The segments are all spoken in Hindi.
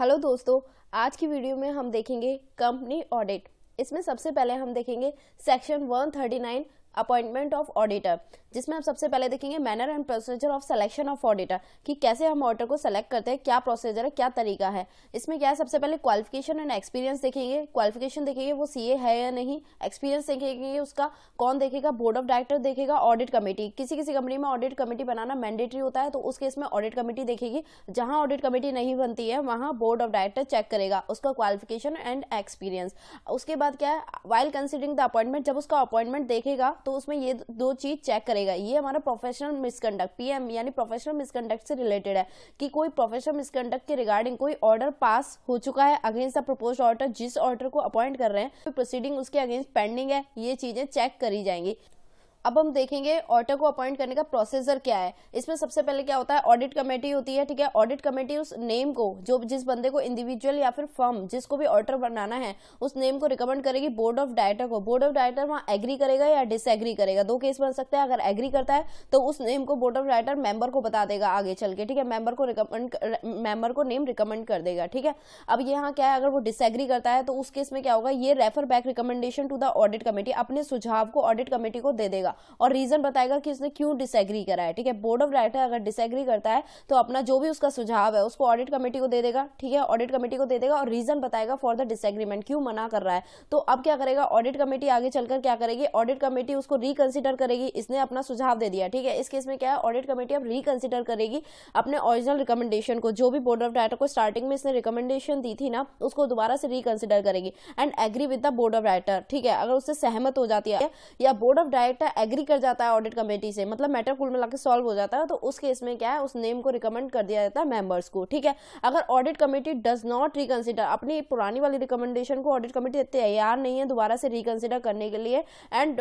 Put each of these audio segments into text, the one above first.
हेलो दोस्तों आज की वीडियो में हम देखेंगे कंपनी ऑडिट इसमें सबसे पहले हम देखेंगे सेक्शन 139 अपॉइंटमेंट ऑफ ऑडिटर जिसमें हम सबसे पहले देखेंगे manner and procedure of selection of auditor कि कैसे हम ऑडिटर को सेलेक्ट करते हैं क्या प्रोसीजर है क्या तरीका है इसमें क्या है सबसे पहले क्वालिफिकेशन एंड एक्सपीरियंस देखेंगे क्वालिफिकेशन देखेंगे वो सी है या नहीं एक्सपीरियंस देखेंगे उसका कौन देखेगा बोर्ड ऑफ डायरेक्टर देखेगा ऑडिट कमेटी किसी किसी कंपनी में ऑडिट कमेटी बनाना मैंडेटरी होता है तो उस केस में ऑडिट कमेटी देखेगी जहां ऑडिट कमेटी नहीं बनती है वहां बोर्ड ऑफ डायरेक्टर चेक करेगा उसका क्वालिफिकेशन एंड एक्सपीरियंस उसके बाद क्या है वाइल कंसिडरिंग द अपॉइंटमेंट जब उसका अपॉइंटमेंट देखेगा तो उसमें ये दो चीज चेक करेगा पड़ेगा ये हमारा प्रोफेशनल मिसकंडक्ट पीएम यानी प्रोफेशनल मिसकंडक्ट से रिलेटेड है कि कोई प्रोफेशनल मिसकंडक्ट के रिगार्डिंग कोई ऑर्डर पास हो चुका है अगेंस्ट द प्रपोज ऑर्डर जिस ऑर्डर को अपॉइंट कर रहे हैं प्रोसीडिंग उसके अगेंस्ट पेंडिंग है ये चीजें चेक करी जाएंगी अब हम देखेंगे ऑडिटर को अपॉइंट करने का प्रोसीजर क्या है इसमें सबसे पहले क्या होता है ऑडिट कमेटी होती है ठीक है ऑडिट कमेटी उस नेम को जो जिस बंदे को इंडिविजुअल या फिर फर्म जिसको भी ऑडिटर बनाना है उस नेम को रिकमेंड करेगी बोर्ड ऑफ डायरेक्टर को बोर्ड ऑफ डायरेक्टर वहां एग्री करेगा या डिसएग्री करेगा दो केस बन सकते हैं अगर एग्री करता है तो उस नेम को बोर्ड ऑफ डायरेक्टर मेंबर को बता देगा आगे चल के ठीक है मेंबर को रिकमेंड मेंबर को नेम रिकमेंड कर देगा ठीक है अब यहाँ क्या है अगर वो डिसएग्री करता है तो उस केस में क्या होगा ये refer back recommendation to the audit committee अपने सुझाव को ऑडिट कमेटी को दे देगा करेगा और रीजन बताएगा कि उसने क्यों डिसएग्री करा है ठीक है बोर्ड ऑफ डायरेक्टर अगर डिसएग्री करता है तो अपना जो भी उसका सुझाव है उसको ऑडिट कमेटी को दे देगा ठीक है ऑडिट कमेटी को दे देगा और रीजन बताएगा फॉर द डिसएग्रीमेंट क्यों मना कर रहा है तो अब क्या करेगा ऑडिट कमेटी आगे चलकर क्या करेगी ऑडिट कमेटी उसको रिकन्सिडर करेगी इसने अपना सुझाव दे दिया ठीक है इस केस में क्या है ऑडिट कमेटी अब रिकन्सिडर करेगी अपने ऑरिजिनल रिकमेंडेशन को जो भी बोर्ड ऑफ डायरेक्टर को स्टार्टिंग में इसने रिकमेंडेशन दी थी ना उसको दोबारा से रिकन्सिडर करेगी and agree with the board of director ठीक है अगर उससे सहमत हो जाती है या बोर्ड ऑफ डायरेक्टर एग्री कर जाता है ऑडिट कमेटी से मतलब मैटर कुल मिला के सॉल्व हो जाता है तो उस केस में क्या है उस नेम को रिकमेंड कर दिया जाता है मेंबर्स को ठीक है अगर audit committee does not reconsider अपनी पुरानी वाली रिकमेंडेशन को ऑडिट कमेटी तैयार नहीं है दोबारा से रिकन्सिडर करने के लिए and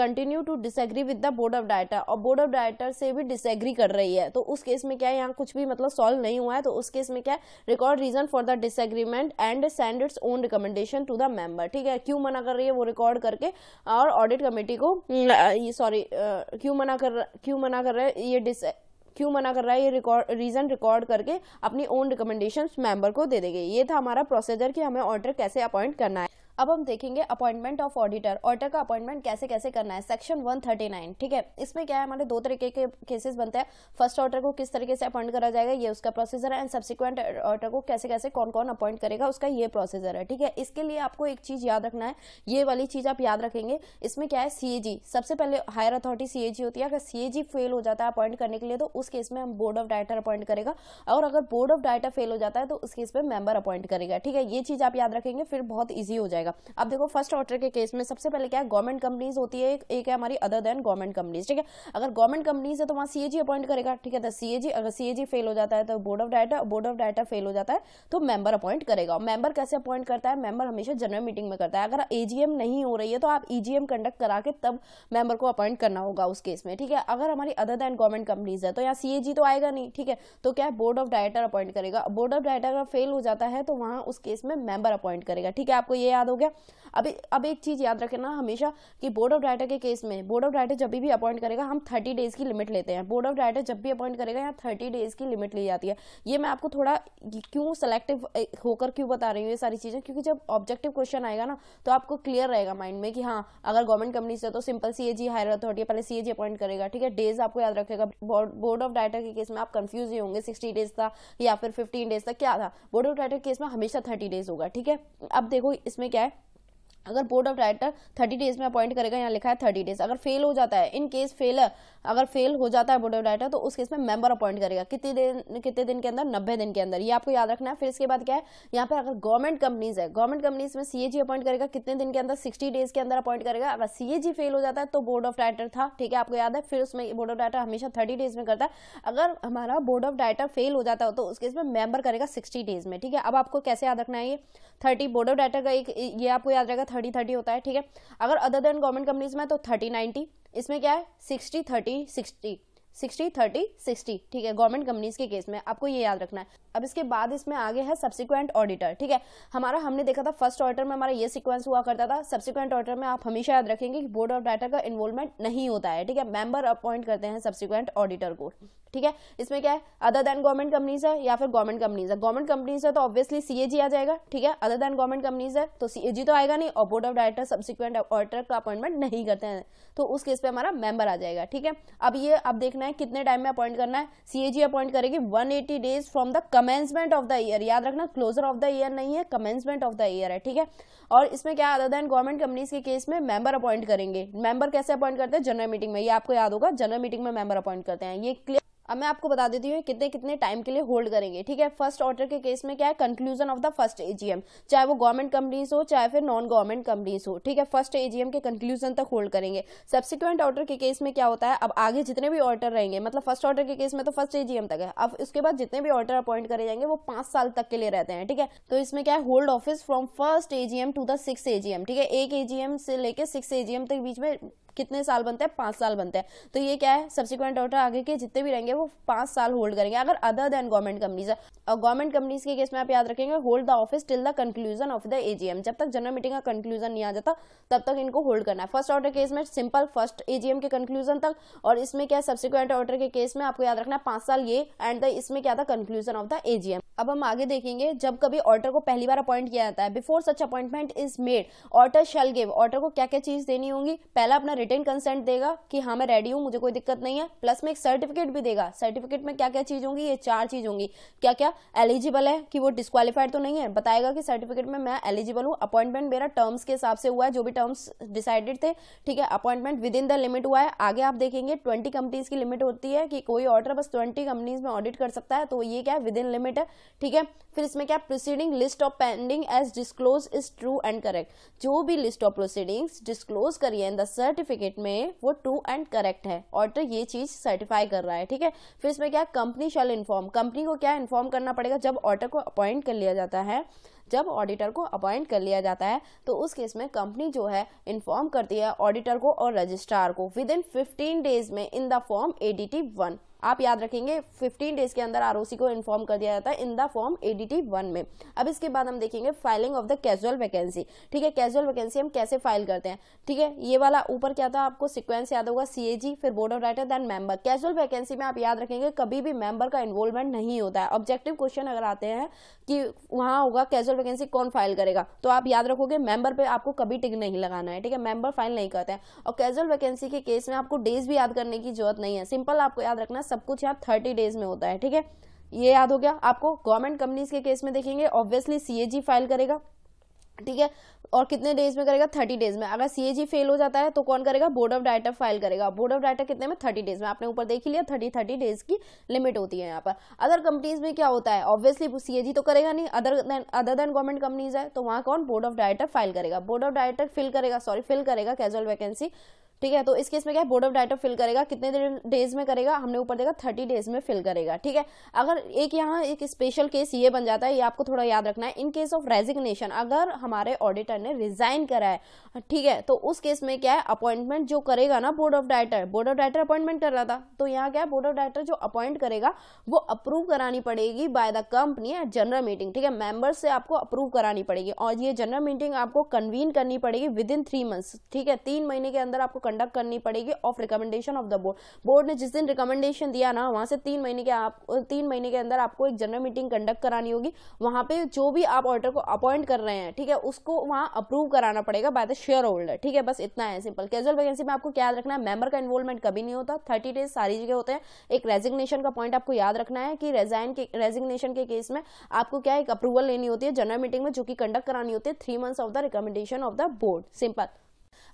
continue to disagree with the board of director और बोर्ड ऑफ डायरेक्टर से भी डिसएग्री कर रही है तो उस केस में क्या है यहाँ कुछ भी मतलब सॉल्व नहीं हुआ है तो उस केस में क्या है record reason for the disagreement and send its own recommendation to the member ठीक है क्यों मना कर रही है वो रिकॉर्ड करके और ऑडिट कमेटी को सॉरी क्यों मना कर क्यों मना कर रहा है ये डिस क्यों मना कर रहा है ये रिकॉर्ड रीजन रिकॉर्ड करके अपनी ओन रिकमेंडेशन मेंबर को दे देंगे ये था हमारा प्रोसीजर कि हमें ऑर्डर कैसे अपॉइंट करना है अब हम देखेंगे अपॉइंटमेंट ऑफ ऑडिटर ऑडिटर का अपॉइंटमेंट कैसे कैसे करना है सेक्शन 139 ठीक है इसमें क्या है हमारे दो तरीके के केसेस बनते हैं फर्स्ट ऑर्डर को किस तरीके से अपॉइंट करा जाएगा ये उसका प्रोसीजर है एंड सब्सिक्वेंट ऑर्डर को कैसे कैसे कौन कौन अपॉइंट करेगा उसका ये प्रोसीजर है ठीक है इसके लिए आपको एक चीज याद रखना है ये वाली चीज आप याद रखेंगे इसमें क्या है सी सबसे पहले हायर अथॉरिटी सी होती है अगर सी फेल हो जाता है अपॉइंट करने के लिए तो उस केस में हम बोर्ड ऑफ डायरेक्टर अपॉइंट करेगा और अगर बोर्ड ऑफ डायरेक्टर फेल हो जाता है तो उस केस में मेंबर अपॉइंट करेगा ठीक है ये चीज आप याद रखेंगे फिर बहुत ईजी हो जाएगा जाएगा अब देखो फर्स्ट ऑर्डर के केस में सबसे पहले क्या है गवर्नमेंट कंपनीज होती है एक है हमारी अदर देन गवर्नमेंट कंपनीज ठीक है अगर गवर्नमेंट कंपनीज है तो वहाँ सी अपॉइंट करेगा ठीक है सी अगर सी फेल हो जाता है तो board of director board of director fail हो जाता है तो मेंबर अपॉइंट करेगा मेंबर कैसे अपॉइंट करता है मेंबर हमेशा जनरल मीटिंग में करता है अगर एजीएम नहीं हो रही है तो आप ईजीएम e कंडक्ट करा के तब मेंबर को अपॉइंट करना होगा उस केस में ठीक है अगर हमारी अदर देन गवर्नमेंट कंपनीज है तो यहाँ सी तो आएगा नहीं ठीक है तो क्या बोर्ड ऑफ डायरेक्टर अपॉइंट करेगा बोर्ड ऑफ डायरेक्टर अगर फेल हो जाता है तो वहाँ उस केस में मेंबर अपॉइंट करेगा ठीक है आपको ये याद हो गया अब अब एक चीज़ याद रखना हमेशा कि बोर्ड ऑफ डायरेक्टर के केस में बोर्ड ऑफ डायरेक्टर जब भी अपॉइंट करेगा हम थर्टी डेज़ की लिमिट लेते हैं बोर्ड ऑफ डायरेक्टर जब भी अपॉइंट करेगा यहाँ थर्टी डेज़ की लिमिट ली जाती है ये मैं आपको थोड़ा क्यों सेलेक्टिव होकर क्यों बता रही हूँ ये सारी चीज़ें क्योंकि जब ऑब्जेक्टिव क्वेश्चन आएगा ना तो आपको क्लियर रहेगा माइंड में कि हाँ अगर गवर्नमेंट कंपनी से तो simple C A G higher authority पहले सी ए जी अपॉइंट करेगा ठीक है डेज आपको याद रखेगा बोर्ड ऑफ डायरेक्टर के केस में आप कंफ्यूज ही होंगे सिक्सटी डेज था या फिर फिफ्टीन डेज था क्या था बोर्ड ऑफ डायरेक्टर केस में हमेशा थर्टी डेज होगा ठीक है अब देखो इसमें क्या अगर board of director thirty days में अपॉइंट करेगा यहाँ लिखा है थर्टी डेज अगर फेल हो जाता है इन केस फेल अगर फेल हो जाता है बोर्ड ऑफ डायरेक्टर तो उस केस में मेंबर अपॉइंट करेगा कितने दिन कितने दिन के अंदर नब्बे दिन के अंदर ये आपको याद रखना है फिर इसके बाद क्या है यहाँ पर अगर गवर्नमेंट कंपनीज है गवर्नमेंट कंपनीज में सीएजी अपॉइंट करेगा कितने दिन के अंदर सिक्सटी डेज के अंदर अपॉइंट करेगा अगर सीएजी फेल हो जाता है तो बोर्ड ऑफ डायरेक्टर था ठीक है आपको याद है फिर उसमें बोर्ड ऑफ डायरेक्टर हमेशा थर्टी डेज में करता है अगर हमारा बोर्ड ऑफ डायरेक्टर फेल हो जाता है तो उस केस में मेंबर करेगा सिक्सटी डेज में ठीक है अब आपको कैसे याद रखना है ये थर्टी बोर्ड ऑफ डायरेक्टर का एक ये आपको याद रहेगा थर्टी थर्टी होता है ठीक है अगर अदर देन गवर्नमेंट कंपनीज में तो थर्टी नाइनटी इसमें क्या है sixty thirty sixty sixty thirty sixty ठीक है गवर्नमेंट कंपनीज के केस में आपको ये याद रखना है अब इसके बाद इसमें आगे है सब्सिक्वेंट ऑडिटर ठीक है हमारा हमने देखा था फर्स्ट ऑडिटर में हमारा ये सिक्वेंस हुआ करता था सब्सिक्वेंट ऑडिटर में आप हमेशा याद रखेंगे कि बोर्ड ऑफ डायरेक्टर का इन्वॉल्वमेंट नहीं होता है ठीक है मेंबर अपॉइंट करते हैं सब्सिक्वेंट ऑडिटर को ठीक है इसमें क्या है अदर देन गवर्नमेंट कंपनीज है या फिर गवर्नमेंट कंपनीज है गवर्नमेंट कंपनीज है तो ऑब्वियसली सीएजी आ जाएगा ठीक है अदर देन गवर्नमेंट कंपनीज है तो सीएजी तो आएगा नहीं और board of director subsequent auditor का अपॉइंटमेंट नहीं करते हैं तो उस केस पे हमारा मेंबर आ जाएगा ठीक है अब ये अब देखना है है कितने टाइम में अपॉइंट करना है सीएजी अपॉइंट करेगी 180 days from the commencement of the year याद रखना क्लोजर ऑफ द ईयर नहीं है कमेंसमेंट ऑफ द ईयर है ठीक है और इसमें क्या अदर देन गवर्नमेंट कंपनीज के केस में मेंबर अपॉइंट करेंगे मेंबर कैसे अपॉइंट करते हैं जनरल मीटिंग में ये आपको याद होगा जनरल मीटिंग में मेंबर अपॉइंट करते हैं ये क्लियर अब मैं आपको बता देती हूँ कितने कितने टाइम के लिए होल्ड करेंगे ठीक है फर्स्ट ऑर्डर के केस में क्या है conclusion of the first AGM चाहे वो गवर्नमेंट कंपनीज हो चाहे फिर नॉन गवर्नमेंट कंपनीज हो ठीक है फर्स्ट एजीएम के कंक्लूजन तक होल्ड करेंगे सब्सिक्वेंट ऑर्डर के केस में क्या होता है अब आगे जितने भी ऑर्डर रहेंगे मतलब फर्स्ट ऑर्डर के केस में तो फर्स्ट एजीएम तक है अब उसके बाद जितने भी ऑर्डर अपॉइंट करे जाएंगे वो पांच साल तक के लिए रहते हैं ठीक है तो इसमें क्या है hold office from first AGM to the six AGM ठीक है एक एजीएम से लेकर सिक्स एजीएम तक बीच में कितने साल बनते हैं पांच साल बनते हैं तो ये क्या है सब्सिक्वेंट ऑर्डर आगे के जितने भी रहेंगे वो पांच साल होल्ड करेंगे अगर अदर देन गवर्नमेंट कंपनीज और गवर्नमेंट कंपनीज के केस में आप याद रखेंगे hold the office till the conclusion of the AGM जब तक जनरल मीटिंग का कंक्लूजन नहीं आ जाता तब तक इनको होल्ड करना है फर्स्ट ऑर्डर केस में सिंपल फर्स्ट एजीएम के कंक्लूजन तक और इसमें क्या है सब्सिक्वेंट ऑर्डर के केस में आपको याद रखना है पांच साल ये एंड इसमें क्या था कंक्लूजन ऑफ द एजीएम अब हम आगे देखेंगे जब कभी ऑर्डर को पहली बार अपॉइंट किया जाता है before such appointment is made order shall give order को क्या क्या चीज देनी होगी पहला अपना रिटर्न कंसेंट देगा कि हाँ मैं रेडी हूँ मुझे कोई दिक्कत नहीं है प्लस में एक सर्टिफिकेट भी देगा सर्टिफिकेट में क्या क्या चीज होंगी ये चार चीज होंगी क्या क्या एलिजिबल है कि वो डिस्कालीफाइड तो नहीं है बताएगा कि सर्टिफिकेट में मैं एलिजिबल हूँ अपॉइंटमेंट मेरा टर्म्स के हिसाब से हुआ है जो भी टर्म्स डिसाइडेड थे ठीक है appointment within the limit हुआ है आगे आप देखेंगे ट्वेंटी कंपनीज की लिमिट होती है कि कोई ऑर्डर बस ट्वेंटी कंपनीज में ऑडिट कर सकता है तो ये क्या है विद इन लिमिट है ठीक है फिर इसमें क्या proceeding list of pending as disclose is true and correct जो भी लिस्ट ऑफ प्रोसीडिंग्स डिस्क्लोज करिए इन द सर्टिफिकेट सर्टिफिकेट में वो ट्रू एंड करेक्ट है ऑडिटर ये चीज सर्टिफाई कर रहा है ठीक है फिर इसमें क्या कंपनी शैल इन्फॉर्म कंपनी को क्या इन्फॉर्म करना पड़ेगा जब ऑडिटर को अपॉइंट कर लिया जाता है जब ऑडिटर को अपॉइंट कर लिया जाता है तो उस केस में कंपनी जो है इन्फॉर्म करती है ऑडिटर को और रजिस्ट्रार को विद इन फिफ्टीन डेज में in the form A D T one आप याद रखेंगे 15 डेज के अंदर आरओसी को इन्फॉर्म कर दिया जाता है in the form ADT one में अब इसके बाद हम देखेंगे filing of the casual vacancy ठीक है कैजुअल वैकेंसी हम कैसे फाइल करते हैं ठीक है ये वाला ऊपर क्या था आपको सिक्वेंस याद होगा सी फिर board of director then member casual vacancy में आप याद रखेंगे कभी भी मेंबर का इन्वॉल्वमेंट नहीं होता है ऑब्जेक्टिव क्वेश्चन अगर आते हैं कि वहाँ होगा कैजुअल वैकेंसी कौन फाइल करेगा तो आप याद रखोगे मेंबर पे आपको कभी टिक नहीं लगाना है ठीक है मेंबर फाइल नहीं करते हैं और कैजुअल वैकेंसी के केस में आपको डेज भी याद करने की जरूरत नहीं है सिंपल आपको याद रखना सब कुछ यहाँ थर्टी डेज में होता है ठीक है ये याद हो गया आपको गवर्नमेंट कंपनीज के केस में देखेंगे ऑब्वियसली सीएजी फाइल करेगा ठीक है और कितने डेज में करेगा थर्टी डेज में अगर सीएजी फेल हो जाता है तो कौन करेगा बोर्ड ऑफ डायरेक्टर फाइल करेगा बोर्ड ऑफ डायरेक्टर कितने में थर्टी डेज में आपने ऊपर देख लिया थर्टी थर्टी डेज की लिमिट होती है यहाँ पर अदर कंपनीज में क्या होता है ऑब्वियसली सीएजी तो करेगा नहीं other than other than government companies है तो वहाँ कौन बोर्ड ऑफ डायरेक्टर फाइल करेगा बोर्ड ऑफ डायरेक्टर फिल करेगा सॉरी फिल करेगा कैजुअल वैकेंसी ठीक है तो इस केस में क्या है बोर्ड ऑफ डायरेक्टर फिल करेगा कितने डेज में करेगा हमने ऊपर देखा थर्टी डेज में फिल करेगा ठीक है अगर एक यहाँ एक स्पेशल केस ये बन जाता है ये आपको थोड़ा याद रखना है इन केस ऑफ रेजिग्नेशन अगर हमारे ऑडिटर ने रिजाइन करा है ठीक है तो उस केस में क्या है अपॉइंटमेंट जो करेगा ना board of director board of director appointment कर रहा था तो यहाँ क्या है बोर्ड ऑफ डायरेक्टर जो अपॉइंट करेगा वो अप्रूव करानी पड़ेगी by the company at general meeting ठीक है मेंबर्स से आपको अप्रूव करानी पड़ेगी और ये जनरल मीटिंग आपको कन्वीन करनी पड़ेगी विद इन थ्री मंथ्स ठीक है तीन महीने के अंदर आपको कंडक्ट करनी पड़ेगी of recommendation of the board board ने जिस दिन रिकमेंडेशन दिया ना वहाँ से तीन महीने के आप तीन महीने के अंदर आपको एक जनरल मीटिंग कंडक्ट करानी होगी वहाँ पे जो भी आप ऑर्डर को अपॉइंट कर रहे हैं ठीक है उसको वहाँ अप्रूव कराना पड़ेगा बाय द शेयर होल्डर ठीक है बस इतना है सिंपल कैजुअल वैकेंसी में आपको क्या रखना है मेंबर का इन्वॉल्वमेंट कभी नहीं होता थर्टी डेज सारी जगह होते हैं एक रेजिग्नेशन का पॉइंट आपको याद रखना है कि रेजाइन के रेजिग्नेशन के केस में आपको क्या एक अप्रूवल लेनी होती है जनरल मीटिंग में जो कि कंडक्ट करानी होती है three months of the recommendation of the board simple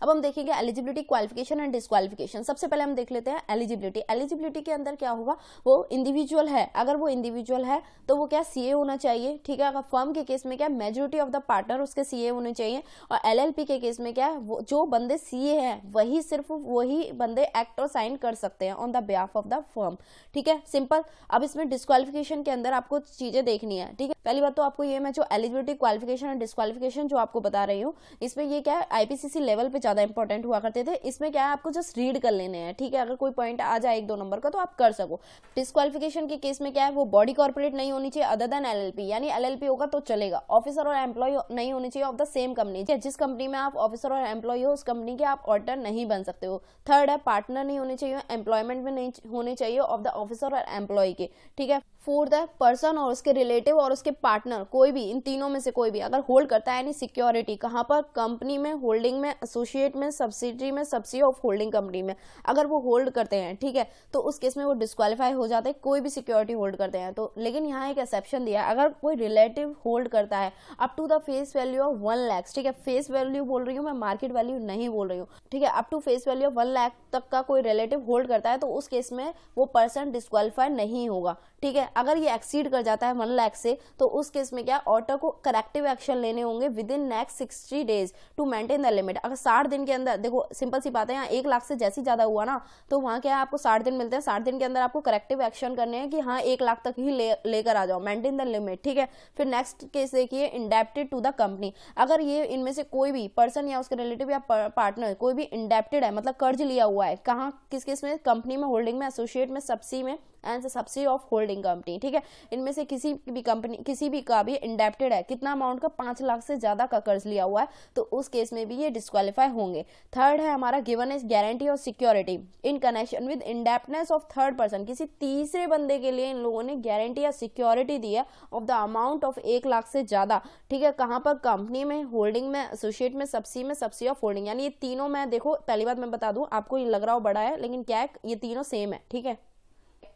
अब हम देखेंगे एलिजिबिलिटी क्वालिफिकेशन एंड डिस्कालिफिकेशन सबसे पहले हम देख लेते हैं एलिजिबिलिटी एलिजिबिलिटी के अंदर क्या होगा वो इंडिविजुअल है अगर वो इंडिविजुअल है तो वो क्या सीए होना चाहिए ठीक है अगर फर्म के केस में क्या मेजोरिटी ऑफ द पार्टनर उसके सीए होने चाहिए और एलएलपी के केस में क्या वो, जो बंदे सीए हैं वही सिर्फ वही बंदे एक्ट और साइन कर सकते हैं on the behalf of the firm ठीक है सिंपल अब इसमें डिस्कालिफिकेशन के अंदर आपको चीजें देखनी है ठीक है पहली बात तो आपको ये मैं जो एलिजिबिलिटी क्वालिफिकेशन एंड डिस्कालिफिकेशन जो आपको बता रही हूँ इसमें ये क्या है आईपीसीसी लेवल लेवल पे ज़्यादा इंपॉर्टेंट हुआ करते थे इसमें क्या है आपको जस्ट रीड कर लेने हैं ठीक है अगर कोई पॉइंट आ जाए एक दो नंबर का तो आप कर सको डिस्कालिफिकेशन के केस में क्या है वो बॉडी कॉर्पोरेट नहीं होनी चाहिए अदर देन एलएलपी यानी एलएलपी होगा तो चलेगा ऑफिसर और एम्प्लॉय नहीं होनी चाहिए ऑफ द सेम कंपनी जिस कंपनी में आप ऑफिसर और एम्प्लॉय हो उस कंपनी के आप ऑर्डर नहीं बन सकते हो थर्ड है पार्टनर नहीं होने चाहिए एम्प्लॉयमेंट में नहीं होने चाहिए ऑफ द ऑफिसर और एम्प्लॉय के ठीक है फोर्थ है पर्सन और उसके रिलेटिव और उसके पार्टनर कोई भी इन तीनों में से कोई भी अगर होल्ड करता है यानी सिक्योरिटी कहाँ पर कंपनी में होल्डिंग में एसोसिएट में सब्सिडी में सब्सिडी ऑफ होल्डिंग कंपनी में अगर वो होल्ड करते हैं ठीक है तो उस केस में वो डिस्कालीफाई हो जाते हैं कोई भी सिक्योरिटी होल्ड करते हैं तो लेकिन यहाँ एक एक्सेप्शन दिया है अगर कोई रिलेटिव होल्ड करता है up to the face value of one lakhs ठीक है फेस वैल्यू बोल रही हूँ मैं मार्केट वैल्यू नहीं बोल रही हूँ ठीक है up to face value of one lakh तक का कोई रिलेटिव होल्ड करता है तो उस केस में वो पर्सन डिस्कालीफाई नहीं होगा ठीक है अगर ये एक्सीड कर जाता है वन लैख से तो उस केस में क्या ऑटो को करेक्टिव एक्शन लेने होंगे within next sixty days to maintain the limit अगर साठ दिन के अंदर देखो सिंपल सी बात है यहाँ एक लाख से जैसे ज्यादा हुआ ना तो वहाँ क्या आपको साठ दिन मिलते हैं साठ दिन के अंदर आपको करेक्टिव एक्शन करने हैं कि हाँ एक लाख तक ही लेकर ले आ जाओ मेंटेन द लिमिट ठीक है फिर नेक्स्ट केस देखिए इंडेप्टेड टू द कंपनी अगर ये इनमें से कोई भी पर्सन या उसके रिलेटिव या पार्टनर कोई भी इंडेप्टेड है मतलब कर्ज लिया हुआ है कहाँ किस किस में कंपनी में होल्डिंग में एसोसिएट में सबसे में एंड सबसे ऑफ होल्डिंग कंपनी ठीक है इनमें से किसी भी कंपनी किसी भी का भी इंडेप्टेड है कितना अमाउंट का पांच लाख से ज्यादा का कर्ज लिया हुआ है तो उस केस में भी ये डिस्कालीफाई होंगे थर्ड है हमारा गिवन इज गारंटी और security in connection with indebtedness of third person किसी तीसरे बंदे के लिए इन लोगों ने गारंटी या सिक्योरिटी दी है ऑफ द अमाउंट ऑफ एक लाख से ज्यादा ठीक है कहाँ पर कंपनी में होल्डिंग में एसोसिएट में सबसी में सबसी ऑफ होल्डिंग यानी ये तीनों में देखो पहली बात मैं बता दू आपको ये लग रहा हो बड़ा है लेकिन क्या है ये तीनों सेम है ठीक है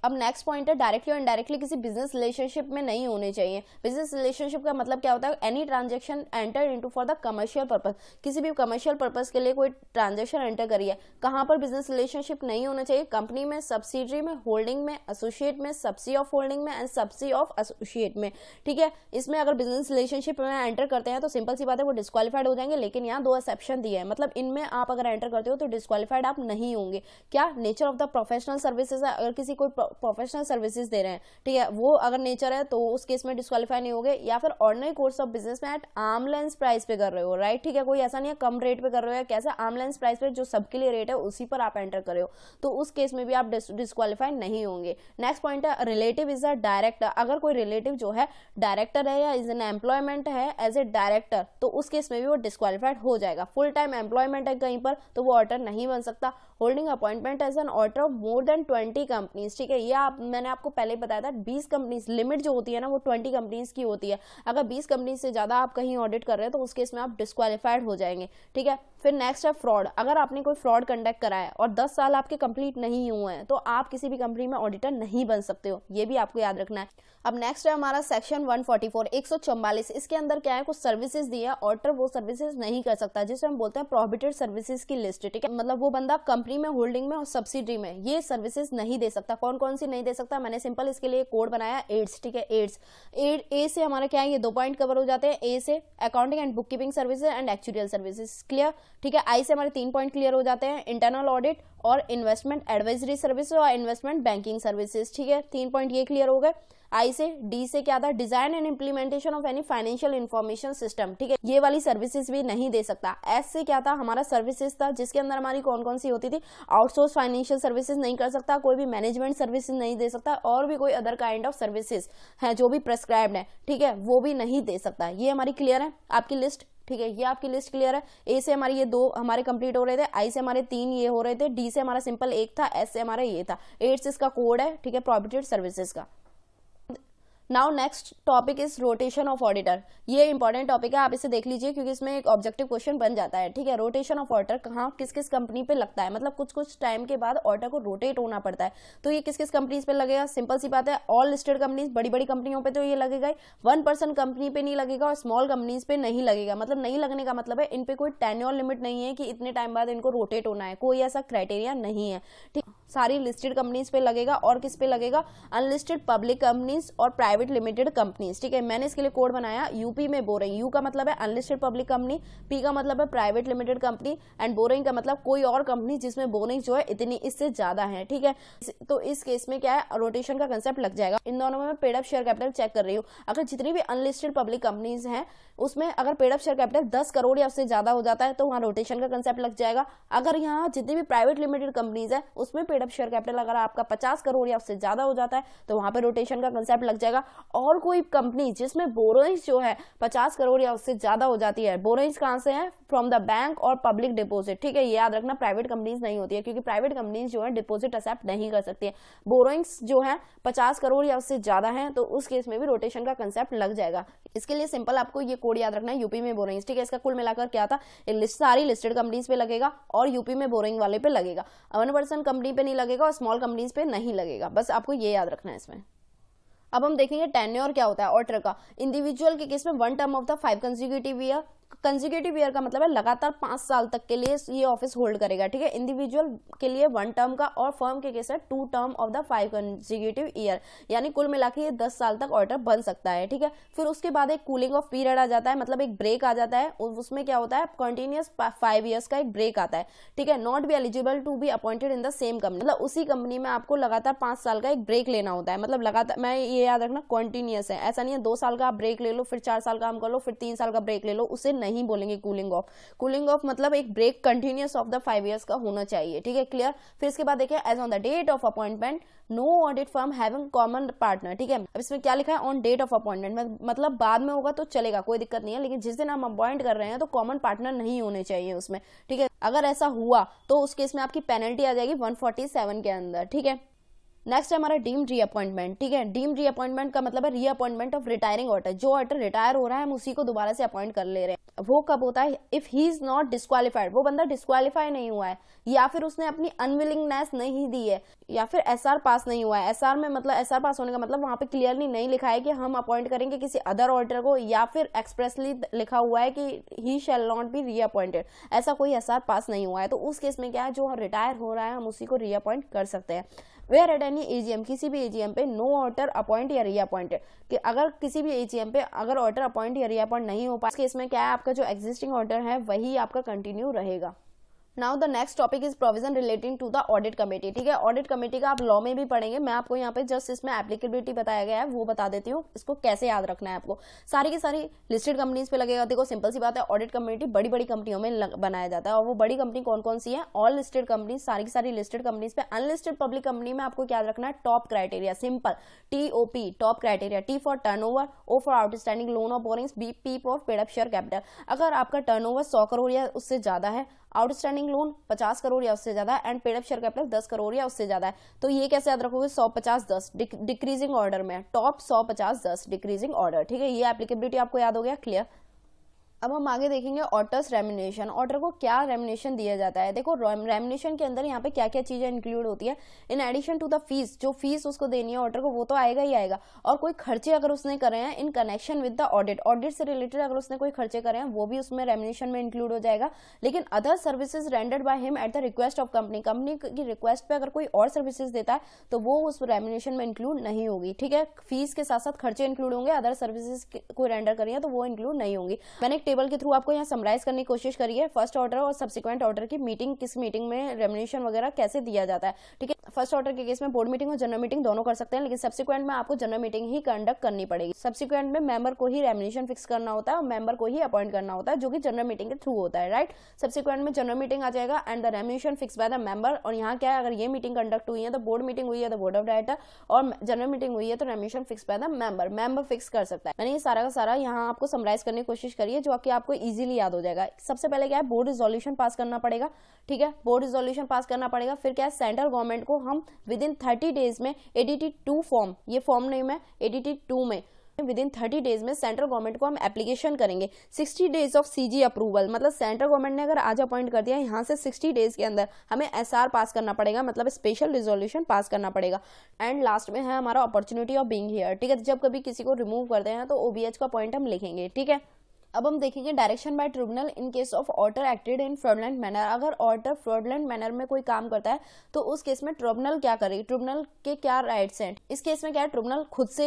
अब नेक्स्ट पॉइंट है डायरेक्टली और इनडायरेक्टली किसी बिजनेस रिलेशनशिप में नहीं होने चाहिए बिजनेस रिलेशनशिप का मतलब क्या होता है any transaction enter into for the commercial purpose किसी भी कमर्शियल पर्पज के लिए कोई ट्रांजेक्शन एंटर करिए कहाँ पर बिजनेस रिलेशनशिप नहीं होना चाहिए कंपनी में सब्सिडरी में होल्डिंग में एसोसिएट में सब्सिडी ऑफ होल्डिंग में एंड सब्सिडी ऑफ एसोसिएट में ठीक है इसमें अगर बिजनेस रिलेशनशिप में एंटर करते हैं तो सिंपल सी बात है वो डिस्कालीफाइड हो जाएंगे लेकिन यहाँ दो एक्सेप्शन दिए हैं मतलब इनमें आप अगर एंटर करते हो तो डिस्कालीफाइड आप नहीं होंगे क्या nature of the professional services अगर किसी कोई प्रोफेशनल सर्विसेज दे रहे हैं ठीक है वो अगर नेचर है तो उस केस में डिस्कालीफाई नहीं होगे या फिर ऑर्डनरी कोर्स ऑफ बिजनेस में एट लेंस प्राइस पे कर रहे हो राइट ठीक है कोई ऐसा नहीं है कम रेट पे कर रहे हो या कैसे लेंस प्राइस पे जो सबके लिए रेट है उसी पर आप एंटर कर रहे हो तो उस केस में भी आप डिस्कालीफाई नहीं होंगे नेक्स्ट पॉइंट है रिलेटिव इज अ डायरेक्टर अगर कोई रिलेटिव जो है डायरेक्टर है या इज एन एम्प्लॉयमेंट है एज ए डायरेक्टर तो उस केस में भी वो डिस्कालीफाइड हो जाएगा फुल टाइम एम्प्लॉयमेंट है कहीं पर तो वो ऑर्डर नहीं बन सकता holding appointment as an auditor of more than twenty companies ठीक है ये आप मैंने आपको पहले बताया था बीस कंपनीज लिमिट जो होती है ना वो ट्वेंटी कंपनीज की होती है अगर बीस कंपनीज से ज़्यादा आप कहीं ऑडिट कर रहे हैं तो उस केस में आप डिस्कालीफाइड हो जाएंगे ठीक है फिर नेक्स्ट है फ्रॉड अगर आपने कोई फ्रॉड कंडक्ट कराया है और दस साल आपके कंप्लीट नहीं हुए हैं तो आप किसी भी कंपनी में ऑडिटर नहीं बन सकते हो ये भी आपको याद रखना है अब नेक्स्ट है हमारा सेक्शन 144 144 इसके अंदर क्या है कुछ सर्विसेज दी है ऑडिटर वो सर्विसेज नहीं कर सकता जिसे हम बोलते हैं प्रोहिबिटेड सर्विसेज की लिस्ट ठीक है मतलब वो बंदा कंपनी में होल्डिंग में और सब्सिडी में ये सर्विसेज नहीं दे सकता कौन कौन कौन सी नहीं दे सकता मैंने सिंपल इसके लिए कोड बनाया एड्स ठीक है एड्स एड ए से हमारा क्या है ये दो पॉइंट कवर हो जाते हैं ए से accounting and book keeping services and actuarial services clear ठीक है आई से हमारे तीन पॉइंट क्लियर हो जाते हैं इंटरनल ऑडिट और इन्वेस्टमेंट एडवाइजरी सर्विस और इन्वेस्टमेंट बैंकिंग सर्विसेज ठीक है तीन पॉइंट ये क्लियर हो गए आई से डी से क्या था design and implementation of any financial information system ठीक है ये वाली सर्विसेज भी नहीं दे सकता एस से क्या था हमारा सर्विसेज था जिसके अंदर हमारी कौन कौन सी होती थी आउटसोर्स फाइनेंशियल सर्विसेज नहीं कर सकता कोई भी मैनेजमेंट सर्विसेज नहीं दे सकता और भी कोई अदर काइंड ऑफ सर्विसेज है जो भी प्रेस्क्राइब्ड है ठीक है वो भी नहीं दे सकता ये हमारी क्लियर है आपकी लिस्ट ठीक है ये आपकी लिस्ट क्लियर है ए से हमारे ये दो हमारे कंप्लीट हो रहे थे आई से हमारे तीन ये हो रहे थे डी से हमारा सिंपल एक था एस से हमारा ये था एट्स इसका कोड है ठीक है प्रोबिटेड सर्विसेज का now next topic is rotation of auditor ये इंपॉर्टेंट टॉपिक है आप इसे देख लीजिए क्योंकि इसमें एक ऑब्जेक्टिव क्वेश्चन बन जाता है ठीक है रोटेशन ऑफ ऑर्डर कहाँ किस किस कंपनी पे लगता है मतलब कुछ कुछ टाइम के बाद ऑर्डर को रोटेट होना पड़ता है तो ये किस किस कंपनीज पे लगेगा सिंपल सी बात है ऑल लिस्टेड कंपनीज बड़ी बड़ी कंपनियों पर तो ये लगेगा वन पर्सन कंपनी पे नहीं लगेगा और स्मॉल कंपनीज पे नहीं लगेगा मतलब नहीं लगने का मतलब है इन पे कोई टेन्योर लिमिट नहीं है कि इतने टाइम बाद इनको रोटेट होना है कोई ऐसा क्राइटेरिया नहीं है ठीक सारी लिस्टेड कंपनीज पे लगेगा और किस पे लगेगा अनलिस्टेड पब्लिक कंपनीज और प्राइवेट प्राइवेट लिमिटेड कंपनीज ठीक है मैंने इसके लिए कोड बनाया यूपी में बोरिंग यू का मतलब है अनलिस्टेड पब्लिक कंपनी पी का मतलब है private limited company and borrowing का मतलब कोई और कंपनी जिसमें बोरिंग जो है इतनी इससे ज्यादा है ठीक है तो इस केस में क्या है रोटेशन का कंसेप्ट लग जाएगा इन दोनों में पेड़ पेडअप शेयर कैपिटल चेक कर रही हूँ अगर जितनी भी अनलिस्टेड पब्लिक कंपनीज है उसमें अगर पेडअप शेयर कैपिटल दस करोड़ या उससे ज्यादा हो जाता है तो वहाँ रोटेशन का कंसेप्ट लग जाएगा अगर यहाँ जितनी भी प्राइवेट लिमिटेड कंपनीज है उसमें पेडअप शेयर कैपिटल अगर आपका पचास करोड़ या उससे ज्यादा हो जाता है तो वहां पर रोटेशन का कंसेप्ट लग जाएगा और कोई कंपनी जिसमें बोरोइंग्स जो है पचास करोड़ या उससे ज्यादा हो जाती है बोरोइंग्स कहाँ से है फ्रॉम द बैंक और पब्लिक डिपोजिट ठीक है याद रखना प्राइवेट कंपनीज नहीं होती है क्योंकि प्राइवेट कंपनीज जो है डिपोजिट एक्सेप्ट नहीं कर सकती है बोरोइंग्स जो है पचास करोड़ या उससे ज्यादा है तो उस केस में भी रोटेशन का कंसेप्ट लग जाएगा इसके लिए सिंपल आपको ये कोड याद रखना है यूपी में बोरोइंग्स ठीक है इसका कुल मिलाकर क्या था सारी लिस्टेड कंपनीज पे लगेगा और यूपी में बोरोइंग वाले पे लगेगा वन पर्सन कंपनी पे नहीं लगेगा और स्मॉल कंपनीज पे नहीं लगेगा बस आपको ये याद रखना है इसमें अब हम देखेंगे टेन्योर क्या होता है ऑर्डर का इंडिविजुअल के केस में one term of the five consecutive year consecutive year का मतलब है लगातार पांच साल तक के लिए ये ऑफिस होल्ड करेगा ठीक है इंडिविजुअल के लिए वन टर्म का और फर्म के केस है two term of the five consecutive year यानी कुल मिला ये दस साल तक ऑर्डर बन सकता है ठीक है फिर उसके बाद एक कूलिंग ऑफ पीरियड आ जाता है मतलब एक ब्रेक आ जाता है उसमें क्या होता है कंटिन्यूस फाइव ईयर्स का एक ब्रेक आता है ठीक है not be eligible to be appointed in the same company मतलब उसी कंपनी में आपको लगातार पांच साल का एक ब्रेक लेना होता है मतलब लगातार मैं ये याद रखना कॉन्टिन्यूस है ऐसा नहीं है दो साल का आप ब्रेक ले लो फिर चार साल काम कर लो फिर तीन साल का ब्रेक ले लो उसे नहीं बोलेंगे कूलिंग ऑफ कूलिंग ऑफ मतलब एक break continuous of the five years का होना चाहिए ठीक है क्लियर फिर इसके बाद देखिए as on the date of appointment no audit firm having common partner ठीक है अब इसमें क्या लिखा है ऑन डेट ऑफ अपॉइंटमेंट मतलब बाद में होगा तो चलेगा कोई दिक्कत नहीं है लेकिन जिस दिन हम अपॉइंट कर रहे हैं तो कॉमन पार्टनर नहीं होने चाहिए उसमें ठीक है अगर ऐसा हुआ तो उस केस में आपकी पेनल्टी आ जाएगी 147 के अंदर ठीक है नेक्स्ट है हमारा डीम रीअपॉइंटमेंट ठीक है डीम रीअपॉइंटमेंट का मतलब है रीअपॉइंटमेंट ऑफ रिटायरिंग ऑर्डर जो ऑर्डर रिटायर हो रहा है हम उसी को दोबारा से अपॉइंट कर ले रहे हैं वो कब होता है if he is not disqualified वो बंदा डिस्कालीफाई नहीं हुआ है या फिर उसने अपनी अनविलिंगनेस नहीं दी है या फिर एस पास नहीं हुआ है एस में मतलब एस पास होने का मतलब वहां पे क्लियरली नहीं लिखा है कि हम अपॉइंट करेंगे किसी अदर ऑर्डर को या फिर एक्सप्रेसली लिखा हुआ है कि he shall not be reappointed ऐसा कोई एस पास नहीं हुआ है तो उस केस में क्या है जो रिटायर हो रहा है हम उसी को रीअपॉइंट कर सकते हैं वेयर एट एनी एजीएम किसी भी एजीएम पे नो ऑर्डर अपॉइंट या रीअपॉइंटेड कि अगर किसी भी एजीएम पे अगर ऑर्डर अपॉइंट या रीअपॉइंट नहीं हो पाए केस में क्या है आपका जो एग्जिस्टिंग ऑर्डर है वही आपका कंटिन्यू रहेगा now the next topic is provision relating to the audit committee ठीक है ऑडिट कमेटी का आप लॉ में भी पढ़ेंगे मैं आपको यहाँ पे जस्ट इसमें एप्लीकेबिलिटी बताया गया है वो बता देती हूँ इसको कैसे याद रखना है आपको सारी की सारी लिस्टेड कंपनीज पे लगेगा देखो सिंपल सी बात है ऑडिट कमेटी बड़ी बड़ी कंपनियों में बनाया जाता है और वो बड़ी कंपनी कौन कौन सी है ऑल लिस्टेड कंपनी सारी की सारी लिस्टेड कंपनीज पे अनलिस्टेड पब्लिक कंपनी में आपको याद रखना है top criteria simple TOP top criteria T for turn over O for outstanding loan of borings B P for paid up share capital अगर आपका ओवर सौ करोड़ या उससे ज्यादा है आउटस्टैंडिंग लोन पचास करोड़ या उससे ज्यादा and paid up share capital दस करोड़ या उससे ज्यादा है तो ये कैसे याद रखोगे सौ पचास दस डिक्रीजिंग ऑर्डर में टॉप सौ पचास दस डिक्रीजिंग ऑर्डर ठीक है ये एप्लीकेबिलिटी आपको याद हो गया क्लियर अब हम आगे देखेंगे ऑटर्स रेमिनेशन ऑटर को क्या रेमिनेशन दिया जाता है देखो रेमिनेशन के अंदर यहाँ पे क्या क्या चीज़ें इंक्लूड होती है in addition to the fees जो फीस उसको देनी है ऑटर को वो तो आएगा ही आएगा और कोई खर्चे अगर उसने करे हैं in connection with the audit audit से रिलेटेड अगर उसने कोई खर्चे करे हैं वो भी उसमें रेमिनेशन में इंक्लूड हो जाएगा लेकिन other services rendered by him at the request of company company की रिक्वेस्ट पे अगर कोई और सर्विसेज देता है तो वो उस रेमिनेशन में इंक्लूड नहीं होगी ठीक है फीस के साथ साथ खर्चे इंक्लूड होंगे अदर सर्विसेज को रेंडर करी है तो वो इंक्लूड नहीं होंगी मैंने टेबल के थ्रू आपको यहाँ समराइज करने की कोशिश करिए फर्स्ट ऑर्डर और सब्सिक्वेंट ऑर्डर की मीटिंग किस मीटिंग में रेमुनेशन वगैरह कैसे दिया जाता है ठीक है फर्स्ट ऑर्डर के केस में बोर्ड मीटिंग और जनरल मीटिंग दोनों कर सकते हैं लेकिन सब्सिक्वेंट में आपको जनरल मीटिंग ही कंडक्ट करनी पड़ेगी सब्सिक्वेंट में मेंबर को ही रेमुनेशन फिक्स करना होता है और मेंबर को ही अपॉइंट करना होता है जो कि जनरल मीटिंग के थ्रू होता है राइट सब्सिक्वेंट में जनरल मीटिंग आ जाएगा and the remuneration fix by the member और यहाँ क्या है अगर ये मीटिंग कंडक्ट हुई है तो बोर्ड मीटिंग हुई है तो बोर्ड ऑफ डायरेक्टर और जनरल मीटिंग हुई है तो remuneration fix by the member member fix कर सकता है मैंने ये सारा का सारा यहाँ आपको समराइज करने की कोशिश करिए जो कि आपको इजीली याद हो जाएगा सबसे पहले क्या है बोर्ड रिजोल्यूशन पास करना पड़ेगा ठीक है बोर्ड रिजोल्यूशन पास करना पड़ेगा फिर क्या है सेंट्रल गवर्नमेंट को हम विद इन थर्टी डेज में एडीटी टू फॉर्म ये फॉर्म नहीं है एडीटी टू में विद इन थर्टी डेज में सेंट्रल गवर्नमेंट को हम एप्लीकेशन करेंगे sixty days of CG approval मतलब सेंट्रल गवर्नमेंट ने अगर आज अपॉइंट कर दिया यहाँ से सिक्सटी डेज के अंदर हमें एसआर पास करना पड़ेगा मतलब स्पेशल रिजोल्यूशन पास करना पड़ेगा एंड लास्ट में है हमारा अपॉर्चुनिटी ऑफ बींग हेयर ठीक है जब कभी किसी को रिमूव करते हैं तो ओबीएच का पॉइंट हम लिखेंगे ठीक है अब हम देखेंगे direction by tribunal in case of auditor acted in fraudulent manner अगर ऑर्डर फ्रॉडलेंट मैनर में कोई काम करता है तो उस केस में ट्रिब्यूनल क्या करेगी ट्रिब्यूनल के क्या राइट्स हैं इस केस में क्या है ट्रिब्यूनल खुद से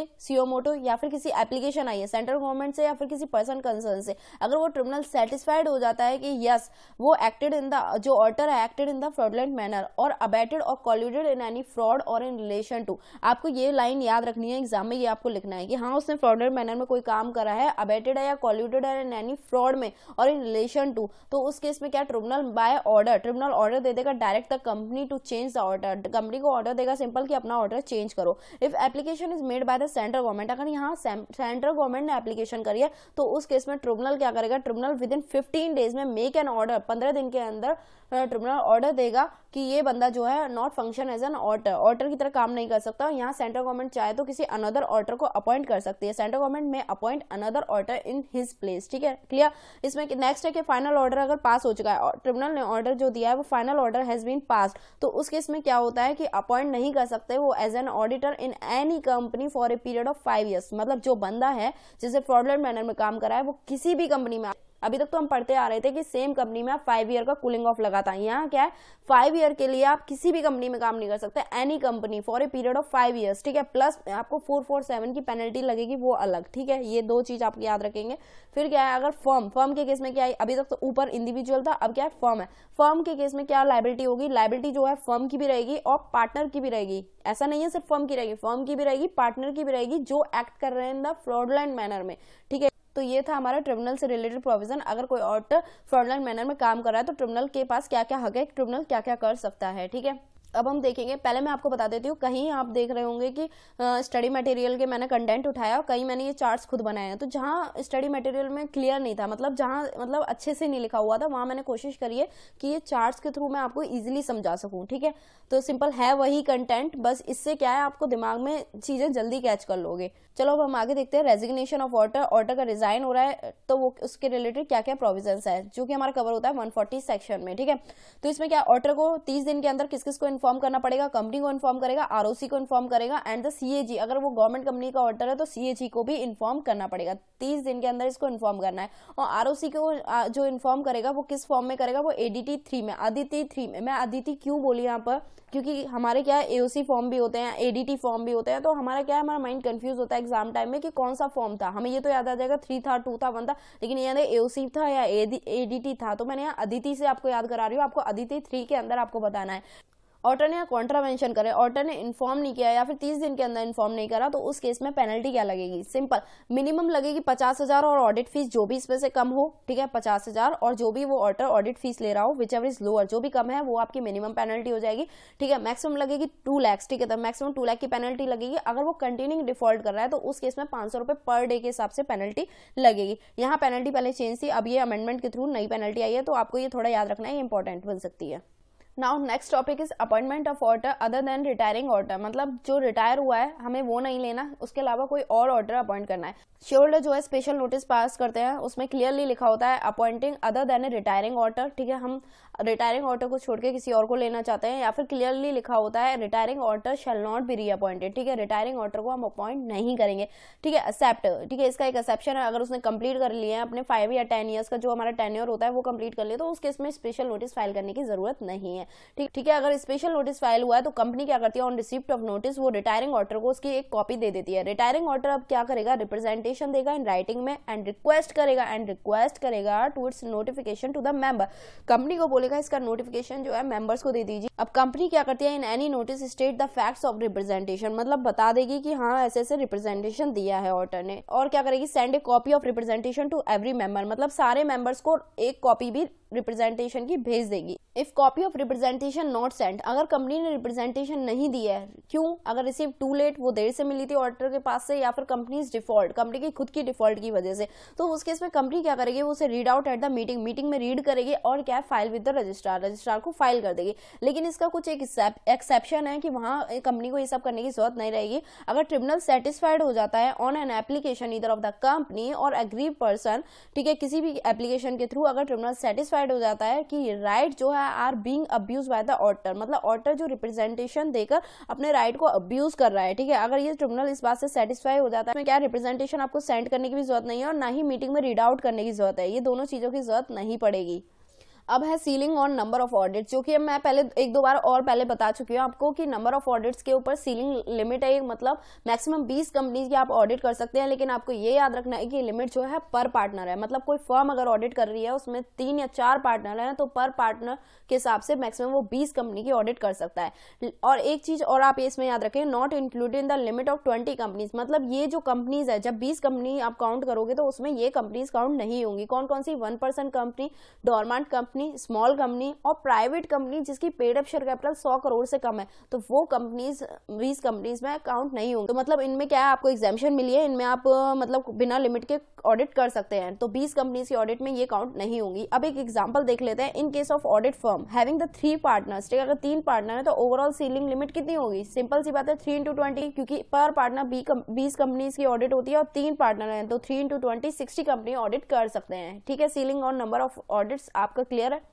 मोटो या फिर किसी एप्लीकेशन आई है सेंट्रल गवर्नमेंट से या फिर किसी पर्सन कंसर्न से अगर वो ट्रिब्यूनल सेटिस्फाइड हो जाता है कि यस वो एक्टेड इन द जो ऑर्डर है acted in the fraudulent manner और अबेटेड और कॉल्यूडेड इन एनी फ्रॉड और इन रिलेशन टू आपको ये लाइन याद रखनी है एग्जाम में ये आपको लिखना है कि हाँ उसने फ्रॉडलेंट मैनर में कोई काम करा है अबेटेड है या कॉल्यूडेड रहा एंड एनी फ्रॉड में और इन रिलेशन टू तो उस केस में क्या tribunal by order tribunal order दे देगा direct the company to change the auditor company को ऑर्डर देगा सिंपल कि अपना ऑर्डर चेंज करो if application is made by the central government अगर यहाँ सेंट्रल गवर्नमेंट ने एप्लीकेशन करी है तो उस केस में ट्रिब्यूनल क्या करेगा tribunal within fifteen days में मेक एन ऑर्डर पंद्रह दिन के अंदर ट्रिब्यूनल ऑर्डर देगा कि ये बंदा जो है not function as an auditor auditor की तरह काम नहीं कर सकता यहाँ सेंट्रल गवर्नमेंट चाहे तो किसी अनदर ऑर्डर को अपॉइंट कर सकती है सेंट्रल गवर्नमेंट में appoint another auditor in his place ठीक है क्लियर इसमें नेक्स्ट है कि फाइनल ऑर्डर अगर पास हो चुका है ट्रिब्यूनल ने ऑर्डर जो दिया है वो final order has been pass तो उस केस में क्या होता है कि अपॉइंट नहीं कर सकते वो as an auditor in any company for a period of five years मतलब जो बंदा है जिसे फ्रॉडलेंट मैनर में काम करा है वो किसी भी कंपनी में अभी तक तो हम पढ़ते आ रहे थे कि सेम कंपनी में आप फाइव ईयर का कूलिंग ऑफ लगाता है यहाँ क्या है फाइव ईयर के लिए आप किसी भी कंपनी में काम नहीं कर सकते any company for a period of five years ठीक है प्लस आपको फोर फोर सेवन की पेनल्टी लगेगी वो अलग ठीक है ये दो चीज आपको याद रखेंगे फिर क्या है अगर फर्म फर्म के केस में क्या है अभी तक तो ऊपर इंडिविजुअल था अब क्या है फर्म है फर्म के केस में क्या लाइबिलिटी होगी लाइबिलिटी जो है फर्म की भी रहेगी और पार्टनर की भी रहेगी ऐसा नहीं है सिर्फ फर्म की रहेगी फर्म की भी रहेगी पार्टनर की भी रहेगी जो एक्ट कर रहे हैं इन द फ्रॉडलैंड मैनर में ठीक है तो ये था हमारा ट्रिब्यूनल से रिलेटेड प्रोविजन अगर कोई ऑर्ट फ्रॉडलेंट मैनर में काम कर रहा है तो ट्रिब्यूनल के पास क्या क्या हक है ट्रिब्यूनल क्या क्या कर सकता है ठीक है अब हम देखेंगे पहले मैं आपको बता देती हूँ कहीं आप देख रहे होंगे कि स्टडी मटेरियल के मैंने कंटेंट उठाया और कहीं मैंने ये चार्ट्स खुद बनाए हैं तो जहाँ स्टडी मटेरियल में क्लियर नहीं था मतलब जहाँ मतलब अच्छे से नहीं लिखा हुआ था वहाँ मैंने कोशिश करी है कि ये चार्ट्स के थ्रू मैं आपको ईजिली समझा सकूँ ठीक है तो सिंपल है वही कंटेंट बस इससे क्या है आपको दिमाग में चीज़ें जल्दी कैच कर लोगे चलो अब हम आगे देखते हैं रेजिग्नेशन ऑफ ऑर्डर ऑर्डर का रिजाइन हो रहा है तो वो उसके रिलेटेड क्या क्या प्रोविजन है जो कि हमारा कवर होता है 140 सेक्शन में ठीक है तो इसमें क्या ऑर्डर को 30 दिन के अंदर किस किस को इन्फॉर्म करना पड़ेगा कंपनी को इन्फॉर्म करेगा आरओसी को इन्फॉर्म करेगा एंड द सीएजी अगर वो गवर्नमेंट कंपनी का ऑर्डर है तो सीएजी को भी इन्फॉर्म करना पड़ेगा तीस दिन के अंदर इसको इन्फॉर्म करना है और आरओसी को जो इन्फॉर्म करेगा वो किस फॉर्म में करेगा वो एडीटी थ्री में आदिति थ्री में मैं आदिति क्यों बोली यहाँ पर क्योंकि हमारे क्या है एओसी फॉर्म भी होते हैं एडीटी फॉर्म भी होते हैं तो हमारा क्या है हमारा माइंड कंफ्यूज होता है एग्जाम टाइम में कि कौन सा फॉर्म था हमें ये तो याद आ जाएगा थ्री था टू था वन था लेकिन याद एओसी था या एडीटी था तो मैंने यहाँ अदिति से आपको याद करा रही हूँ आपको अदिति थ्री के अंदर आपको बताना है ऑर्डर ने कॉन्ट्रावेंशन करे ऑर्डर ने इन्फॉर्म नहीं किया या फिर तीस दिन के अंदर इन्फॉर्म नहीं करा तो उस केस में पेनल्टी क्या लगेगी सिंपल मिनिमम लगेगी पचास हजार और ऑडिट फीस जो भी इसमें से कम हो ठीक है पचास हजार और जो भी वो ऑर्डर ऑडिट फीस ले रहा हो विच एवर इज लोअर जो भी कम है वो आपकी मिनिमम पेनल्टी हो जाएगी ठीक है मैक्सिमम लगेगी टू लैक्स ठीक है तो मैक्सिमम टू लैख की पेनल्टी लगेगी अगर वो कंटिन्यूंग डिफॉल्ट कर रहा है तो उस केस में पांच सौ रुपए पर डे के हिसाब से पेनल्टी लगेगी यहाँ पेनल्टी पहले चेंज थी अब ये अमेंडमेंट के थ्रू नई पेनल्टी आई है तो आपको ये थोड़ा याद रखना है इंपॉर्टेंट बन सकती है now next topic is appointment of auditor other than retiring auditor मतलब जो रिटायर हुआ है हमें वो नहीं लेना उसके अलावा कोई और ऑर्डर अपॉइंट करना है शेयरहोल्डर जो है स्पेशल नोटिस पास करते हैं उसमें क्लियरली लिखा होता है appointing other than retiring auditor ठीक है हम रिटायरिंग ऑर्डर को छोड़ के किसी और को लेना चाहते हैं या फिर क्लियरली लिखा होता है retiring auditor shall not be reappointed ठीक है रिटायरिंग ऑर्डर को हम अपॉइंट नहीं करेंगे ठीक है एक्सेप्ट ठीक है इसका एक एक्सेप्शन है अगर उसने कंप्लीट कर लिया है अपने फाइव या टेन ईयर्स का जो हमारा टेन्योर होता है वो कंप्लीट कर लिया तो उस केस में स्पेशल नोटिस फाइल करने की जरूरत नहीं है है ठीक ठीक है अगर स्पेशल नोटिस फाइल हुआ है तो कंपनी क्या करती है ऑन रिसिप्ट ऑफ नोटिस वो रिटायरिंग ऑर्डर को उसकी एक कॉपी दे देती है रिटायरिंग ऑर्डर अब क्या करेगा रिप्रेजेंटेशन देगा इन राइटिंग में एंड रिक्वेस्ट करेगा एंड रिक्वेस्ट करेगा to its notification to the member company को बोलेगा इसका नोटिफिकेशन जो है मेंबर्स को दे दीजिए अब कंपनी क्या करती है in any notice state the facts of representation मतलब बता देगी कि हाँ ऐसे ऐसे रिप्रेजेंटेशन दिया है ऑर्डर ने और क्या करेगी send a copy of representation to every member मतलब सारे मेंबर्स को एक कॉपी भी रिप्रेजेंटेशन की भेज देगी if copy of representation not sent अगर कंपनी ने रिप्रेजेंटेशन नहीं दी है क्यों अगर रिसीव टू लेट वो देर से मिली थी ऑडिटर के पास से या फिर कंपनीज डिफॉल्ट कंपनी की खुद की डिफॉल्ट की वजह से तो उस केस में कंपनी क्या करेगी वो उसे read out at the meeting meeting में रीड करेगी और क्या file with the registrar registrar को फाइल कर देगी लेकिन इसका कुछ एक एक्सेप्शन है कि वहाँ कंपनी को ये सब करने की जरूरत नहीं रहेगी अगर ट्रिब्यूनल सेटिस्फाइड हो जाता है on an application either of the company और एग्री पर्सन ठीक है किसी भी एप्लीकेशन के थ्रू अगर ट्रिब्यूनल सेटिस्फाइड सेटिस्फाइड हो जाता है कि राइट जो है are being abuse by the auditor मतलब ऑर्टर जो रिप्रेजेंटेशन देकर अपने राइट को अब्यूज कर रहा है ठीक है अगर ये ट्रिब्यूनल इस बात से सेटिस्फाई हो जाता है क्या रिप्रेजेंटेशन आपको सेंड करने की भी जरूरत नहीं है और ना ही मीटिंग में रीड आउट करने की जरूरत है ये दोनों चीजों की जरूरत नहीं पड़ेगी अब है ceiling on number of audits जो कि मैं पहले एक दो बार और पहले बता चुकी हूँ आपको कि नंबर ऑफ ऑडिट्स के ऊपर सीलिंग लिमिट है मतलब मैक्सिमम 20 कंपनीज की आप ऑडिट कर सकते हैं लेकिन आपको ये याद रखना है कि लिमिट जो है पर पार्टनर है मतलब कोई फर्म अगर ऑडिट कर रही है उसमें तीन या चार पार्टनर है तो पर पार्टनर के हिसाब से मैक्सिमम वो बीस कंपनी की ऑडिट कर सकता है और एक चीज और आप इसमें याद रखें not include in the limit of twenty companies मतलब ये जो कंपनीज है जब बीस कंपनी आप काउंट करोगे तो उसमें ये कंपनीज काउंट नहीं होंगी कौन कौन सी one company dormant company company small company और प्राइवेट कंपनी जिसकी पेड अप शेयर कैपिटल सौ करोड़ से कम है तो वो कंपनीज बीस कंपनीज में अकाउंट नहीं होंगे तो मतलब इनमें क्या है आपको एग्जामेशन मिली है इनमें आप मतलब बिना लिमिट के ऑडिट कर सकते हैं तो बीस कंपनीज की ऑडिट में ये काउंट नहीं होंगी अब एक एग्जाम्पल देख लेते हैं in case of audit firm having the three partners ठीक है अगर तीन पार्टनर है तो ओवरऑल सीलिंग लिमिट कितनी होगी सिंपल सी बात है थ्री इंटू ट्वेंटी क्योंकि पर पार्टनर बीस कंपनीज की ऑडिट होती है और तीन पार्टनर है तो three into twenty sixty company audit कर सकते हैं ठीक है सीलिंग और नंबर ऑफ ऑडिट्स आपका क्लियर क्लियर है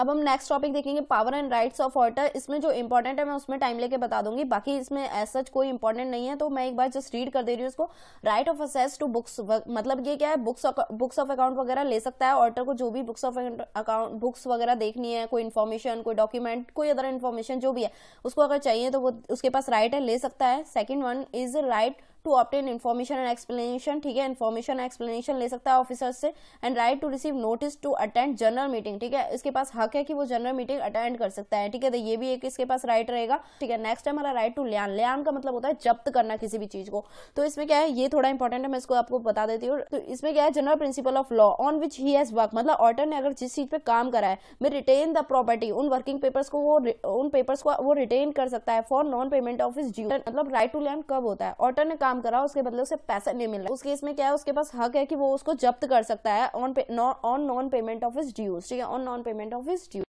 अब हम नेक्स्ट टॉपिक देखेंगे power and rights of auditor इसमें जो इंपॉर्टेंट है मैं उसमें टाइम लेके बता दूंगी बाकी इसमें एज सच कोई इंपॉर्टेंट नहीं है तो मैं एक बार जस्ट रीड कर दे रही हूँ इसको right of access to books मतलब ये क्या है बुक्स बुक्स ऑफ अकाउंट वगैरह ले सकता है ऑर्डर को जो भी बुक्स ऑफ अकाउंट बुक्स वगैरह देखनी है कोई इन्फॉर्मेशन कोई डॉक्यूमेंट कोई अदर इन्फॉर्मेशन जो भी है उसको अगर चाहिए तो वो उसके पास राइट right है ले सकता है second one is right to obtain information and explanation ठीक है इन्फॉर्मेशन एक्सप्लेनेशन ले सकता है ऑफिसर से and right to receive notice to attend general meeting ठीक है इसके पास हक है कि वो जनरल मीटिंग अटेंड कर सकता है ठीक है तो ये भी एक इसके पास राइट रहेगा ठीक है नेक्स्ट है हमारा राइट टू लियान लियान का मतलब होता है जब्त करना किसी भी चीज को तो इसमें क्या है ये थोड़ा इंपॉर्टेंट है मैं इसको आपको बता देती हूँ तो इसमें क्या है general principle of law on which he has work मतलब ऑर्टर ने अगर जिस चीज पे काम करा है मैं रिटेन द प्रॉपर्टी उन वर्किंग पेपर्स को वो उन पेपर्स को वो रिटेन कर सकता है for non payment of his due मतलब राइट टू लैंड कब होता है ऑर्टर ने काम काम कर करा उसके बदले उसे पैसा नहीं मिल रहा उस केस में क्या है उसके पास हक है कि वो उसको जब्त कर सकता है on on non payment of his dues ठीक है on non payment of his dues